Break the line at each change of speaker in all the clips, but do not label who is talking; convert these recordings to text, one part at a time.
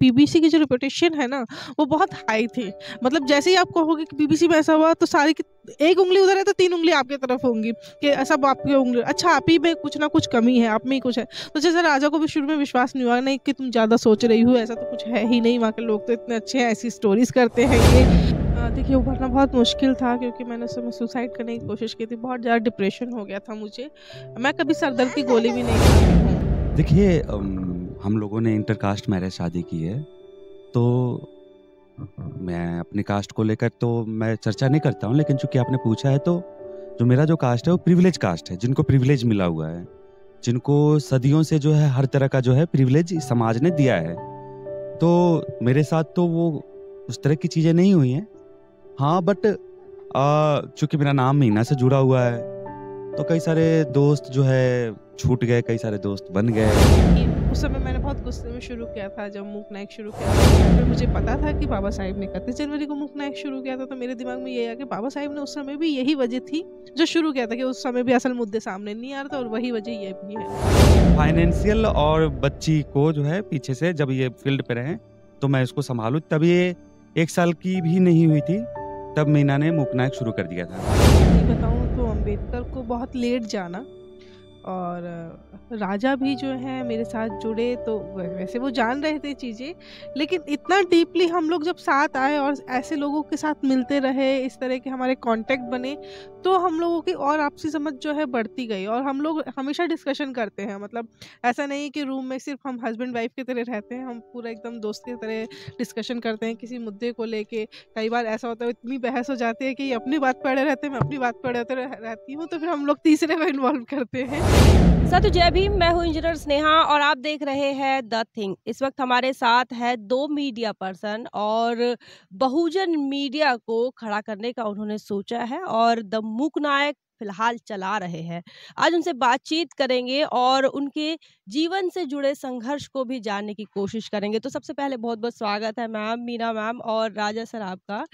PBC की जो reputation है ना वो बहुत हाई थी मतलब जैसे ही आप कहोगे कि पीबीसी में ऐसा हुआ तो सारी की एक उंगली उधर है तो तीन उंगली आपके तरफ होंगी कि सब आपकी उंगली अच्छा आप ही में कुछ ना कुछ कमी है आप में ही कुछ है तो जैसे राजा को भी शुरू में विश्वास नहीं हुआ नहीं कि तुम ज़्यादा सोच रही हो ऐसा तो कुछ है ही नहीं वहाँ के लोग तो इतने अच्छे हैं ऐसी स्टोरीज करते हैं ये देखिए उभरना बहुत मुश्किल था क्योंकि मैंने उसमें सुसाइड करने की कोशिश की थी बहुत ज़्यादा डिप्रेशन हो गया था मुझे मैं कभी सरदर्द की गोली भी नहीं
देखिए हम लोगों ने इंटर कास्ट मैरिज शादी की है तो मैं अपने कास्ट को लेकर तो मैं चर्चा नहीं करता हूँ लेकिन चूंकि आपने पूछा है तो जो मेरा जो कास्ट है वो प्रिविलेज कास्ट है जिनको प्रिविलेज मिला हुआ है जिनको सदियों से जो है हर तरह का जो है प्रिविलेज समाज ने दिया है तो मेरे साथ तो वो उस तरह की चीज़ें नहीं हुई हैं हाँ बट चूंकि मेरा नाम मीना से जुड़ा हुआ है तो कई सारे दोस्त जो है छूट गए कई सारे दोस्त बन गए
उस समय मैंने बहुत गुस्से में शुरू किया था जब मूक नायक शुरू किया था फिर मुझे पता था कि बाबा साहेब ने इकतीस जनवरी को मूक नायक शुरू किया था तो मेरे दिमाग में यही आया कि बाबा साहेब ने उस समय भी यही वजह थी जो शुरू किया था कि उस समय भी असल मुद्दे सामने नहीं आ रहा था और वही वजह ये भी है
फाइनेंशियल और बच्ची को जो है पीछे से जब ये फील्ड पे रहे तो मैं इसको संभालू तब ये एक साल की भी नहीं हुई थी तब मीना ने मूक नायक शुरू कर दिया था
बताऊँ अम्बेडकर को बहुत लेट जाना और राजा भी जो है मेरे साथ जुड़े तो वैसे वो जान रहे थे चीज़ें लेकिन इतना डीपली हम लोग जब साथ आए और ऐसे लोगों के साथ मिलते रहे इस तरह के हमारे कांटेक्ट बने तो हम लोगों की और आपसी समझ जो है बढ़ती गई और हम लोग हमेशा डिस्कशन करते हैं मतलब ऐसा नहीं कि रूम में सिर्फ हम हस्बैंड वाइफ की तरह रहते हैं हम पूरा एकदम दोस्त की तरह डिस्कशन करते हैं किसी मुद्दे को लेके कई बार ऐसा होता है इतनी बहस हो जाती है कि अपनी बात पढ़े रहते हैं मैं अपनी बात पर रहती हूँ तो फिर हम लोग तीसरे को इन्वॉल्व करते हैं
तो जय भीम मैं हूं इंजीनियर स्नेहा और आप देख रहे हैं द थिंग इस वक्त हमारे साथ है दो मीडिया पर्सन और बहुजन मीडिया को खड़ा करने का उन्होंने सोचा है और द मूक नायक फिलहाल चला रहे हैं आज उनसे बातचीत करेंगे और उनके जीवन से जुड़े संघर्ष को भी जानने की कोशिश करेंगे तो सबसे पहले बहुत बहुत स्वागत है मैम मीना मैम और राजा सर आपका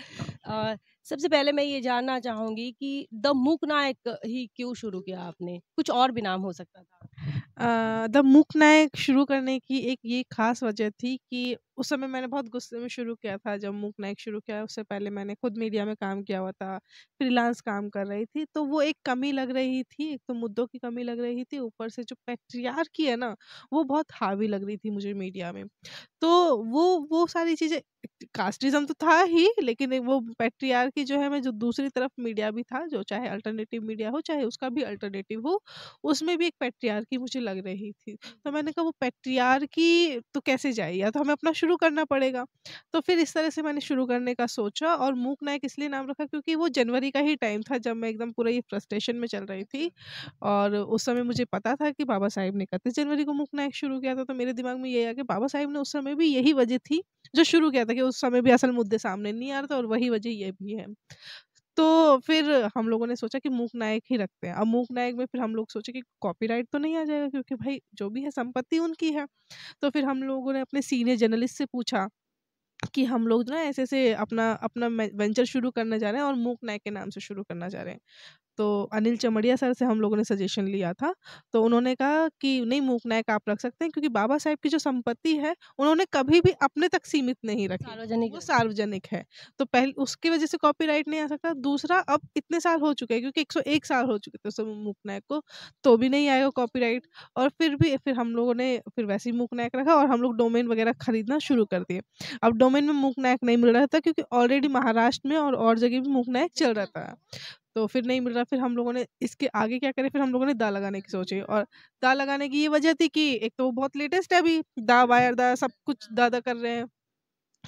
सबसे पहले मैं ये जानना चाहूंगी कि द मूक नायक ही क्यों शुरू किया आपने कुछ और भी नाम हो सकता था
द मूक नायक शुरू करने की एक ये खास वजह थी कि उस समय मैंने बहुत गुस्से में शुरू किया था जब मूक नायक शुरू किया उससे पहले मैंने खुद मीडिया में काम किया हुआ था, फ्रीलांस काम कर रही थी, तो वो एक कमी लग रही थी, एक तो मुद्दों की कमी लग रही थी, ऊपर से जो की है ना, वो बहुत हावी लग रही थी मुझे मीडिया में। तो वो वो सारी चीज़ें कास्टिज़्म तो था ही लेकिन वो वो की जो है मैं जो दूसरी तरफ मीडिया भी था, जो चाहे अल्टरनेटिव मीडिया हो, चाहे उसका भी अल्टरनेटिव हो, उसमें भी एक पैट्रियार्की की मुझे लग रही थी। तो मैंने हम्म। कहा वो की तो कैसे जाए या तो हमें अपना शुरू करना पड़ेगा। तो फिर इस तरह से मैंने शुरू करने का सोचा और मूक नायक इसलिए नाम रखा क्योंकि वो जनवरी का ही टाइम था जब मैं एकदम पूरा ये फ्रस्ट्रेशन में चल रही थी और उस समय मुझे पता था कि बाबा साहेब ने इकतीस जनवरी को मूक नायक शुरू किया था तो मेरे दिमाग में ये आया कि बाबा साहिब ने उस समय भी यही वजह थी जो शुरू किया था कि उस समय भी असल मुद्दे सामने नहीं आ रहा था और वही वजह ये भी है। तो फिर हम लोगों ने सोचा कि मूक नायक ही रखते हैं अब मूक नायक में फिर हम लोग सोचे कि कॉपीराइट तो नहीं आ जाएगा क्योंकि भाई जो भी है संपत्ति उनकी है तो फिर हम लोगों ने अपने सीनियर जर्नलिस्ट से पूछा कि हम लोग ना ऐसे ऐसे अपना अपना वेंचर शुरू करने जा रहे हैं और मूक नायक के नाम से शुरू करना चाह रहे हैं तो अनिल चमड़िया सर से हम लोगों ने सजेशन लिया था तो उन्होंने कहा कि नहीं मूकनायक आप रख सकते हैं क्योंकि बाबा साहेब की जो संपत्ति है उन्होंने कभी भी अपने तक सीमित नहीं रखी सार्वजनिक वो सार्वजनिक है तो पहले उसकी वजह से कॉपीराइट नहीं आ सकता दूसरा अब इतने साल हो चुके हैं क्योंकि एक साल हो चुके थे मूकनायक को तो भी नहीं आएगा राइट और फिर भी फिर हम लोगों ने फिर वैसे ही मूकनायक रखा और हम लोग डोमेन वगैरह खरीदना शुरू कर दिए अब डोमेन में मूकनायक नहीं मिल रहा था क्योंकि ऑलरेडी महाराष्ट्र में और और जगह भी मूकनायक चल रहा था तो फिर नहीं मिल रहा फिर हम लोगों ने इसके आगे क्या करें फिर हम लोगों ने दा लगाने की सोची और दा लगाने की ये वजह थी कि एक तो वो बहुत लेटेस्ट है अभी दा वायर दा सब कुछ दादा कर रहे हैं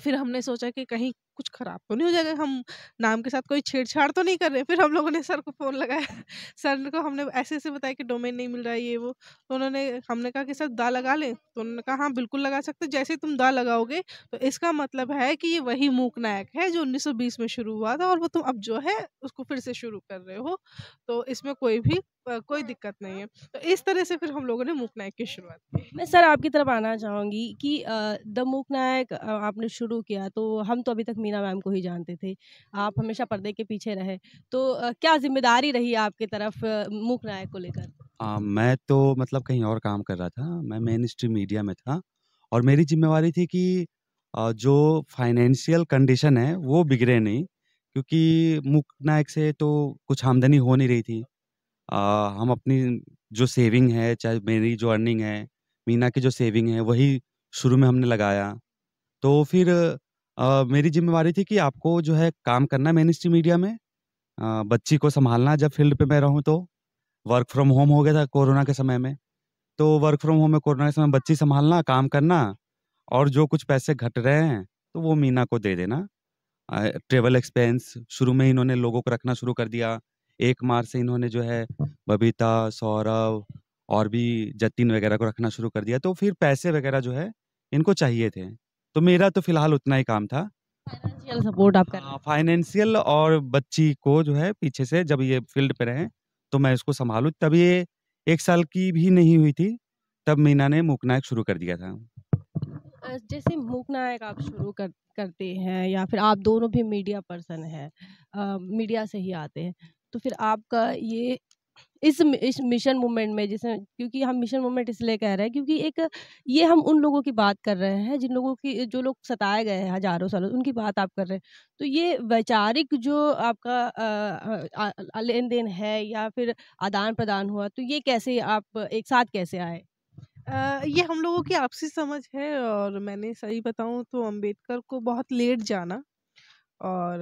फिर हमने सोचा कि कहीं कुछ खराब तो नहीं हो जाएगा हम नाम के साथ कोई छेड़छाड़ तो नहीं कर रहे फिर हम लोगों ने सर को फ़ोन लगाया सर को हमने ऐसे ऐसे बताया कि डोमेन नहीं मिल रहा है ये वो तो उन्होंने हमने कहा कि सर दा लगा लें तो उन्होंने कहा हाँ बिल्कुल लगा सकते जैसे तुम दा लगाओगे तो इसका मतलब है कि ये वही मूक नायक है जो उन्नीस में शुरू हुआ था और वो तुम अब जो है उसको फिर से शुरू कर रहे हो तो इसमें कोई भी कोई हाँ, दिक्कत नहीं हाँ। है तो इस तरह से फिर हम लोगों ने मूक नायक की शुरुआत
की मैं सर आपकी तरफ आना चाहूँगी कि द मूक नायक आपने शुरू किया तो हम तो अभी तक मीना मैम को ही जानते थे आप हमेशा पर्दे के पीछे रहे तो क्या जिम्मेदारी रही आपकी तरफ मूक नायक को लेकर
मैं तो मतलब कहीं और काम कर रहा था मैं मेन स्ट्रीम मीडिया में था और मेरी जिम्मेवारी थी कि जो फाइनेंशियल कंडीशन है वो बिगड़े नहीं क्योंकि मुख नायक से तो कुछ आमदनी हो नहीं रही थी हम अपनी जो सेविंग है, चाहे मेरी जो अर्निंग है, मीना की जो सेविंग है, वही शुरू में हमने लगाया। तो फिर आ, मेरी ज़िम्मेवारी थी कि आपको जो है काम करना है मेनस्ट्रीम मीडिया में। आ, बच्ची को संभालना जब फ़ील्ड पे मैं रहूँ तो। वर्क फ्रॉम होम हो गया था कोरोना के समय में। तो वर्क फ्रॉम होम में कोरोना के समय बच्ची संभालना काम करना और जो कुछ पैसे घट रहे हैं, तो वो मीना को दे देना। ट्रेवल एक्सपेंस शुरू में इन्होंने लोगों को रखना शुरू कर दिया। एक मार्च से इन्होंने जो है बबीता सौरभ और भी जतिन वगैरह को रखना शुरू कर दिया तो फिर पैसे वगैरह जो है इनको चाहिए थे तो मेरा तो फिलहाल उतना ही काम था
फाइनेंशियल सपोर्ट आपका
फाइनेंशियल और बच्ची को जो है पीछे से जब ये फील्ड पे रहे तो मैं इसको संभालू तब ये एक साल की भी नहीं हुई थी तब मीना ने मूकनायक शुरू कर दिया था
जैसे मूकनायक आप शुरू कर करते हैं या फिर आप दोनों भी मीडिया पर्सन हैं मीडिया से ही आते हैं तो फिर आपका ये इस इस मिशन मूवमेंट में जैसे क्योंकि हम मिशन मूवमेंट इसलिए कह रहे हैं क्योंकि एक ये हम उन लोगों की बात कर रहे हैं जिन लोगों की जो लोग सताए गए हैं हजारों सालों उनकी बात आप कर रहे हैं तो ये वैचारिक जो आपका लेन देन है या फिर आदान प्रदान हुआ तो ये कैसे आप एक साथ कैसे आए
आ, ये हम लोगों की आपसी समझ है और मैंने सही बताऊँ तो अम्बेडकर को बहुत लेट जाना और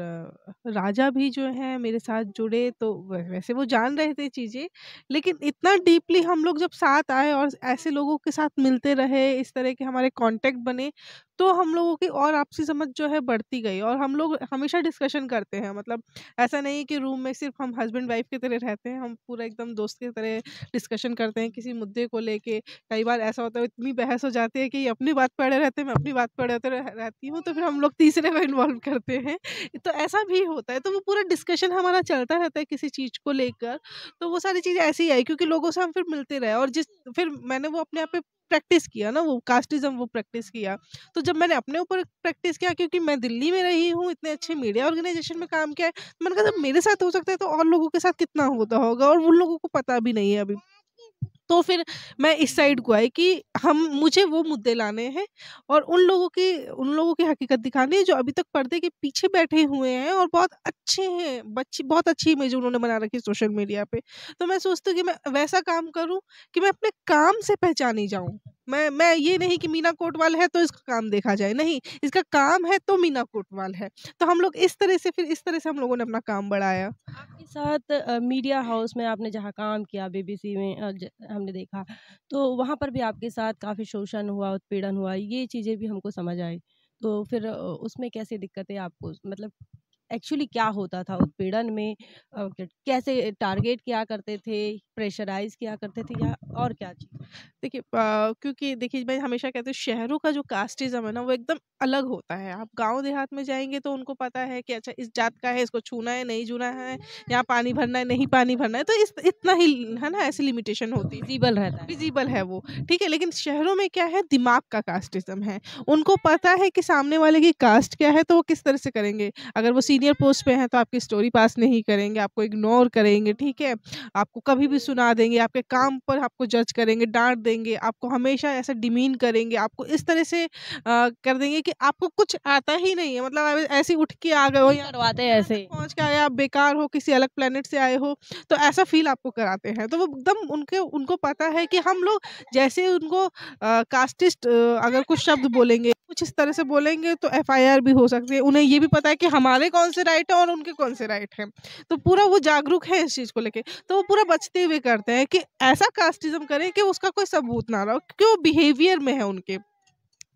राजा भी जो है मेरे साथ जुड़े तो वैसे वो जान रहे थे चीज़ें, लेकिन इतना डीपली हम लोग जब साथ आए और ऐसे लोगों के साथ मिलते रहे, इस तरह के हमारे कांटेक्ट बने तो हम लोगों की और आपसी समझ जो है बढ़ती गई और हम लोग हमेशा डिस्कशन करते हैं मतलब ऐसा नहीं है कि रूम में सिर्फ हम हस्बैंड वाइफ की तरह रहते हैं हम पूरा एकदम दोस्त की तरह डिस्कशन करते हैं किसी मुद्दे को लेके कई बार ऐसा होता है इतनी बहस हो जाती है कि अपनी बात पढ़े रहते हैं मैं अपनी बात पढ़े रहती हूँ तो फिर हम लोग तीसरे को इन्वॉल्व करते हैं तो ऐसा भी होता है तो वो पूरा डिस्कशन हमारा चलता रहता है किसी चीज़ को लेकर तो वो सारी चीज़ें ऐसी आई क्योंकि लोगों से हम फिर मिलते रहे और जिस फिर मैंने वो अपने आप पर प्रैक्टिस किया ना वो कास्टिज्म वो प्रैक्टिस किया तो जब मैंने अपने ऊपर प्रैक्टिस किया क्योंकि मैं दिल्ली में रही हूँ इतने अच्छे मीडिया ऑर्गेनाइजेशन में काम किया है तो मैंने कहा जब मेरे साथ हो सकता है तो और लोगों के साथ कितना होता होगा और उन लोगों को पता भी नहीं है अभी तो फिर मैं इस साइड को आई कि हम मुझे वो मुद्दे लाने हैं और उन लोगों की उन लोगों की हकीकत दिखानी है जो अभी तक पर्दे के पीछे बैठे हुए हैं और बहुत अच्छे हैं बच्ची बहुत अच्छी इमेज उन्होंने बना रखी सोशल मीडिया पे तो मैं सोचती हूँ कि मैं वैसा काम करूँ कि मैं अपने काम से पहचानी जाऊँ मैं मैं ये नहीं कि मीना कोटवाल है तो इसका काम देखा जाए नहीं इसका काम है तो मीना कोटवाल है तो हम लोग इस तरह से फिर इस तरह से हम लोगों ने अपना काम बढ़ाया आपके
साथ आ, मीडिया हाउस में आपने जहाँ काम किया बीबीसी में ज, हमने देखा तो वहाँ पर भी आपके साथ काफ़ी शोषण हुआ उत्पीड़न हुआ ये चीज़ें भी हमको समझ आई तो फिर उसमें कैसी दिक्कतें आपको मतलब एक्चुअली क्या होता था उत्पीड़न में कैसे टारगेट किया करते थे प्रेशराइज किया करते थे या और क्या चीज़ देखिए
क्योंकि देखिए मैं हमेशा कहती हूँ शहरों का जो कास्टिज्म है ना वो एकदम अलग होता है आप गांव देहात में जाएंगे तो उनको पता है कि अच्छा इस जात का है इसको छूना है नहीं छूना है यहाँ पानी भरना है नहीं पानी भरना है तो इस इतना ही है ना ऐसी लिमिटेशन होती है विजिबल रहता है विजिबल है वो ठीक है लेकिन शहरों में क्या है दिमाग का कास्टिज्म है उनको पता है कि सामने वाले की कास्ट क्या है तो वो किस तरह से करेंगे अगर वो सीनियर सीनियर पोस्ट पे हैं तो आपकी स्टोरी पास नहीं करेंगे आपको इग्नोर करेंगे ठीक है आपको कभी भी सुना देंगे आपके काम पर आपको जज करेंगे डांट देंगे आपको हमेशा ऐसा डिमीन करेंगे आपको इस तरह से आ, कर देंगे कि आपको कुछ आता ही नहीं है मतलब ऐसे उठ के आ गए हो या करवाते हैं ऐसे पहुँच के आए आप बेकार हो किसी अलग प्लानट से आए हो तो ऐसा फील आपको कराते हैं तो वो एकदम उनके उनको पता है कि हम लोग जैसे उनको कास्टिस्ट अगर कुछ शब्द बोलेंगे कुछ इस तरह से बोलेंगे तो एफ भी हो सकती है उन्हें ये भी पता है कि हमारे कौन से राइट है और उनके कौन से राइट हैं तो पूरा वो जागरूक है इस चीज़ को लेके तो वो पूरा बचते हुए करते हैं कि ऐसा कास्टिज्म करें कि उसका कोई सबूत ना रहा क्योंकि वो बिहेवियर में है उनके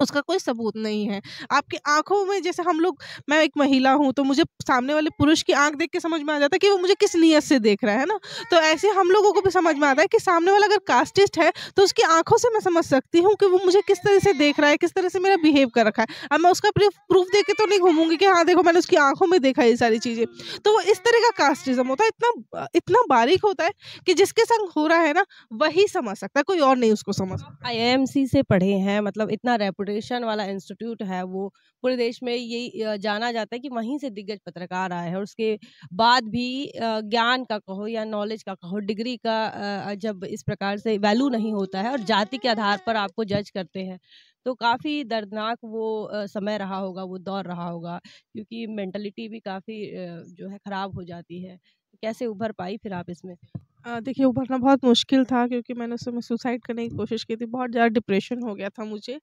उसका कोई सबूत नहीं है आपकी आंखों में जैसे हम लोग मैं एक महिला हूँ तो मुझे सामने वाले पुरुष की आंख देख के समझ में आ जाता है कि वो मुझे किस नियत से देख रहा है ना तो ऐसे हम लोगों को भी समझ में आता है कि सामने वाला अगर कास्टिस्ट है तो उसकी आंखों से मैं समझ सकती हूँ कि वो मुझे किस तरह से देख रहा है किस तरह से मेरा बिहेव कर रखा है अब मैं उसका प्रूफ दे के तो नहीं घूमूंगी कि हाँ देखो मैंने उसकी आंखों में देखा ये सारी चीज़ें तो वो इस तरह का
कास्टिज्म होता है इतना इतना बारीक होता है कि जिसके संग हो रहा है ना वही समझ सकता है कोई और नहीं उसको समझ आई से पढ़े हैं मतलब इतना रेपुट फाउंडेशन वाला इंस्टीट्यूट है वो पूरे देश में ये जाना जाता है कि वहीं से दिग्गज पत्रकार आए हैं और उसके बाद भी ज्ञान का कहो या नॉलेज का कहो डिग्री का जब इस प्रकार से वैल्यू नहीं होता है और जाति के आधार पर आपको जज करते हैं तो काफ़ी दर्दनाक वो समय रहा होगा वो दौर रहा होगा क्योंकि मेंटलिटी भी काफ़ी जो है ख़राब हो जाती है कैसे उभर पाई फिर आप इसमें
देखिए उभरना बहुत मुश्किल था क्योंकि मैंने उस समय सुसाइड करने की कोशिश की थी बहुत ज़्यादा डिप्रेशन हो गया था मुझे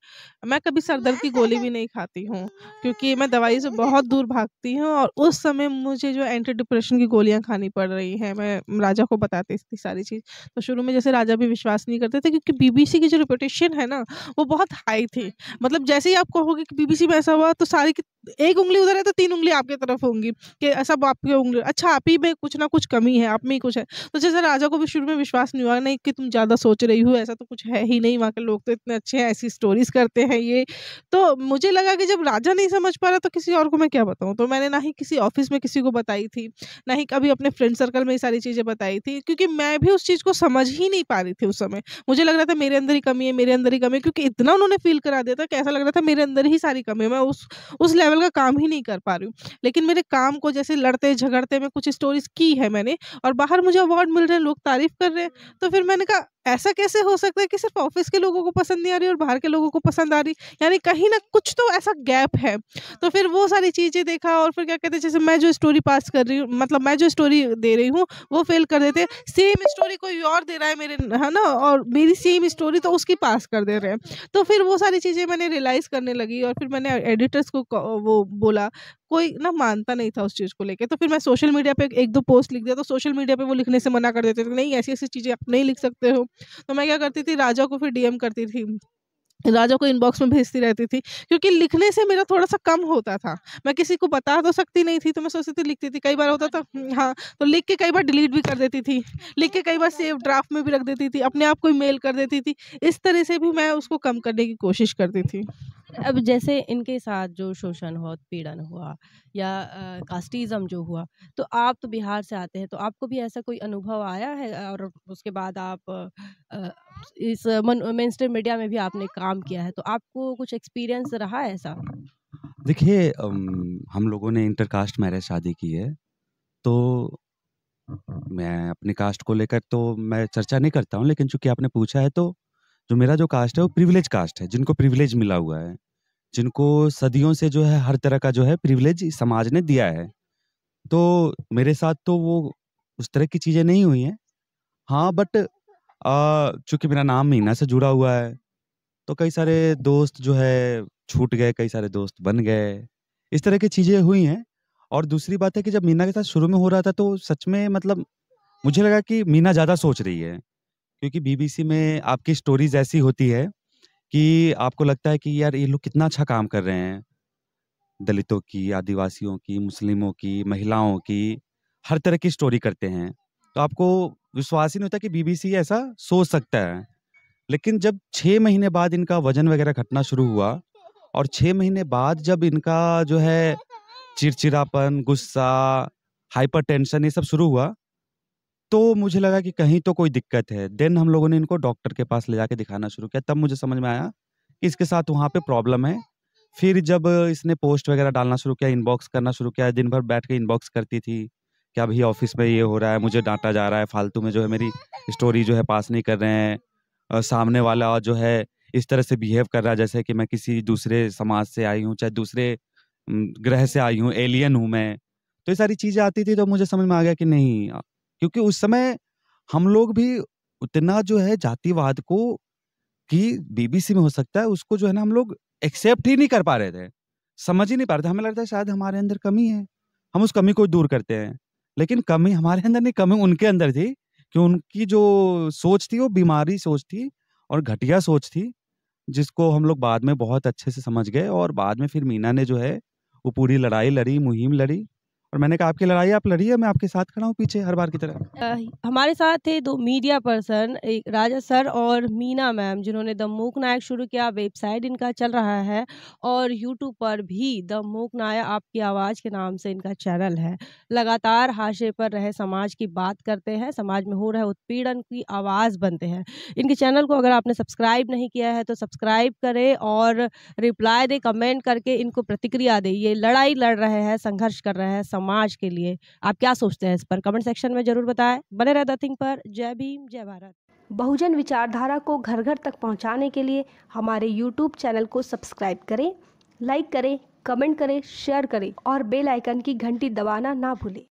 मैं कभी सर दर्द की गोली भी नहीं खाती हूँ क्योंकि मैं दवाई से बहुत दूर भागती हूँ और उस समय मुझे जो एंटी डिप्रेशन की गोलियाँ खानी पड़ रही हैं मैं राजा को बताती थी सारी चीज़ तो शुरू में जैसे राजा भी विश्वास नहीं करते थे क्योंकि बीबीसी की जो रिपोटेशन है ना वो बहुत हाई थी मतलब जैसे ही आप कहोगे कि बीबीसी में ऐसा हुआ तो सारी की एक उंगली उधर है तो तीन उंगली आपके तरफ होंगी कि सब आपके उंगली अच्छा आप ही में कुछ ना कुछ कमी है आप में ही कुछ है तो जैसे राजा को भी शुरू में विश्वास नहीं हुआ नहीं कि तुम ज़्यादा सोच रही हो ऐसा तो कुछ है ही नहीं वहाँ के लोग तो इतने अच्छे हैं ऐसी स्टोरीज करते हैं ये तो मुझे लगा कि जब राजा नहीं समझ पा रहा तो किसी और को मैं क्या बताऊँ तो मैंने ना ही किसी ऑफिस में किसी को बताई थी ना ही कभी अपने फ्रेंड सर्कल में ये सारी चीज़ें बताई थी क्योंकि मैं भी उस चीज़ को समझ ही नहीं पा रही थी उस समय मुझे लग रहा था मेरे अंदर ही कमी है मेरे अंदर ही कमी है क्योंकि इतना उन्होंने फील करा दिया था कि ऐसा लग रहा था मेरे अंदर ही सारी कमी है मैं उस उस लेवल लेवल का काम ही नहीं कर पा रही हूँ लेकिन मेरे काम को जैसे लड़ते झगड़ते में कुछ स्टोरीज की है मैंने और बाहर मुझे अवार्ड मिल रहे हैं लोग तारीफ कर रहे हैं तो फिर मैंने कहा ऐसा कैसे हो सकता है कि सिर्फ ऑफिस के लोगों को पसंद नहीं आ रही और बाहर के लोगों को पसंद आ रही यानी कहीं ना कुछ तो ऐसा गैप है तो फिर वो सारी चीज़ें देखा और फिर क्या कहते हैं जैसे मैं जो स्टोरी पास कर रही हूँ मतलब मैं जो स्टोरी दे रही हूँ वो फेल कर देते सेम स्टोरी कोई और दे रहा है मेरे है ना और मेरी सेम स्टोरी तो उसकी पास कर दे रहे हैं तो फिर वो सारी चीज़ें मैंने रियलाइज़ करने लगी और फिर मैंने एडिटर्स को वो बोला कोई ना मानता नहीं था उस चीज़ को लेके तो फिर मैं सोशल मीडिया पे एक दो पोस्ट लिख दिया तो सोशल मीडिया पे वो लिखने से मना कर देते थे नहीं ऐसी ऐसी चीज़ें आप नहीं लिख सकते हो तो मैं क्या करती थी राजा को फिर डीएम करती थी राजा को इनबॉक्स में भेजती रहती थी क्योंकि लिखने से मेरा थोड़ा सा कम होता था मैं किसी को बता तो सकती नहीं थी तो मैं सोचती थी लिखती थी कई बार होता था हम्म, हाँ तो लिख के कई बार डिलीट भी कर देती थी लिख के कई बार सेव ड्राफ्ट में भी रख देती थी अपने आप को मेल कर देती
थी इस तरह से भी मैं उसको कम करने की कोशिश करती थी अब जैसे इनके साथ जो शोषण हुआ उत्पीड़न हुआ या कास्टिज्म जो हुआ तो आप तो बिहार से आते हैं तो आपको भी ऐसा कोई अनुभव आया है और उसके बाद आप इस मेन स्ट्रीम मीडिया में भी आपने काम किया है तो आपको कुछ एक्सपीरियंस रहा ऐसा
देखिए हम लोगों ने इंटरकास्ट मैरिज शादी की है तो मैं अपने कास्ट को लेकर तो मैं चर्चा नहीं करता हूँ लेकिन चूंकि आपने पूछा है तो जो तो मेरा जो कास्ट है वो प्रिविलेज कास्ट है जिनको प्रिविलेज मिला हुआ है जिनको सदियों से जो है हर तरह का जो है प्रिविलेज समाज ने दिया है तो मेरे साथ तो वो उस तरह की चीज़ें नहीं हुई हैं हाँ बट चूंकि मेरा नाम मीना से जुड़ा हुआ है तो कई सारे दोस्त जो है छूट गए कई सारे दोस्त बन गए इस तरह की चीज़ें हुई हैं और दूसरी बात है कि जब मीना के साथ शुरू में हो रहा था तो सच में मतलब मुझे लगा कि मीना ज़्यादा सोच रही है क्योंकि बीबीसी में आपकी स्टोरीज ऐसी होती है कि आपको लगता है कि यार ये लोग कितना अच्छा काम कर रहे हैं दलितों की आदिवासियों की मुस्लिमों की महिलाओं की हर तरह की स्टोरी करते हैं तो आपको विश्वास ही नहीं होता कि बीबीसी ऐसा सोच सकता है लेकिन जब छः महीने बाद इनका वजन वगैरह घटना शुरू हुआ और छः महीने बाद जब इनका जो है चिड़चिड़ापन गुस्सा हाइपर टेंशन ये सब शुरू हुआ तो मुझे लगा कि कहीं तो कोई दिक्कत है। देन हम लोगों ने इनको डॉक्टर के पास ले जाके दिखाना शुरू किया, तब मुझे समझ में आया कि इसके साथ वहाँ पे प्रॉब्लम है। फिर जब इसने पोस्ट वगैरह डालना शुरू किया, इनबॉक्स करना शुरू किया, दिन भर बैठ के इनबॉक्स करती थी कि अभी ऑफिस में ये हो रहा है, मुझे डांटा जा रहा है, फालतू में जो है मेरी स्टोरी जो है पास नहीं कर रहे हैं। सामने वाला जो है इस तरह से बिहेव कर रहा है जैसे कि मैं किसी दूसरे समाज से आई हूँ, चाहे दूसरे ग्रह से आई हूँ, एलियन हूँ मैं। तो ये सारी चीज़ें आती थी तो मुझे समझ में आ गया कि नहीं क्योंकि उस समय हम लोग भी उतना जो है जातिवाद को कि बीबीसी में हो सकता है उसको जो है ना हम लोग एक्सेप्ट ही नहीं कर पा रहे थे समझ ही नहीं पा रहे थे हमें लगता है शायद हमारे अंदर कमी है हम उस कमी को दूर करते हैं लेकिन कमी हमारे अंदर नहीं कमी उनके अंदर थी कि उनकी जो सोच थी वो बीमारी सोच थी और घटिया सोच थी जिसको हम लोग बाद में बहुत अच्छे से समझ गए और बाद में फिर मीना ने जो है वो पूरी लड़ाई लड़ी मुहिम लड़ी और मैंने कहा आपकी लड़ाई आप लड़िए मैं आपके साथ खड़ा हूँ पीछे हर बार की तरह
हमारे साथ थे दो मीडिया पर्सन राजा सर और मीना मैम जिन्होंने द मूक नायक शुरू किया वेबसाइट इनका चल रहा है और यूट्यूब पर भी द मूक नायक आपकी आवाज़ के नाम से इनका चैनल है लगातार हाशे पर रहे समाज की बात करते हैं समाज में हो रहे उत्पीड़न की आवाज़ बनते हैं इनके चैनल को अगर आपने सब्सक्राइब नहीं किया है तो सब्सक्राइब करें और रिप्लाई दे कमेंट करके इनको प्रतिक्रिया दे ये लड़ाई लड़ रहे हैं संघर्ष कर रहे हैं समाज के लिए आप क्या सोचते हैं इस पर कमेंट सेक्शन में जरूर बताएं बने रहे थिंग पर जय भीम जय भारत बहुजन विचारधारा को घर घर तक पहुंचाने के लिए हमारे यूट्यूब चैनल को सब्सक्राइब करें लाइक करें कमेंट करें शेयर करें और बेल आइकन की घंटी दबाना ना भूलें